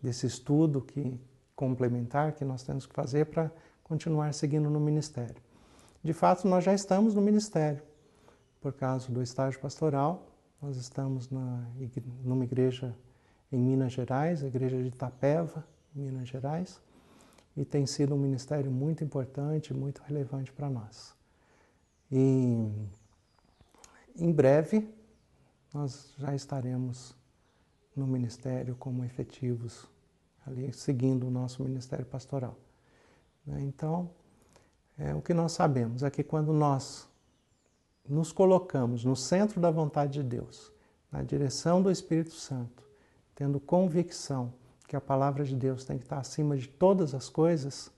desse estudo que complementar que nós temos que fazer para continuar seguindo no ministério. De fato, nós já estamos no ministério por causa do estágio pastoral. Nós estamos na, numa igreja em Minas Gerais, a igreja de Itapeva, Minas Gerais, e tem sido um ministério muito importante, muito relevante para nós. E em breve nós já estaremos no ministério como efetivos, ali seguindo o nosso ministério pastoral. Né? Então, é, o que nós sabemos é que quando nós nos colocamos no centro da vontade de Deus, na direção do Espírito Santo, tendo convicção que a palavra de Deus tem que estar acima de todas as coisas,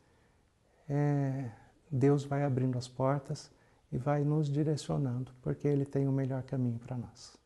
é, Deus vai abrindo as portas e vai nos direcionando, porque Ele tem o melhor caminho para nós.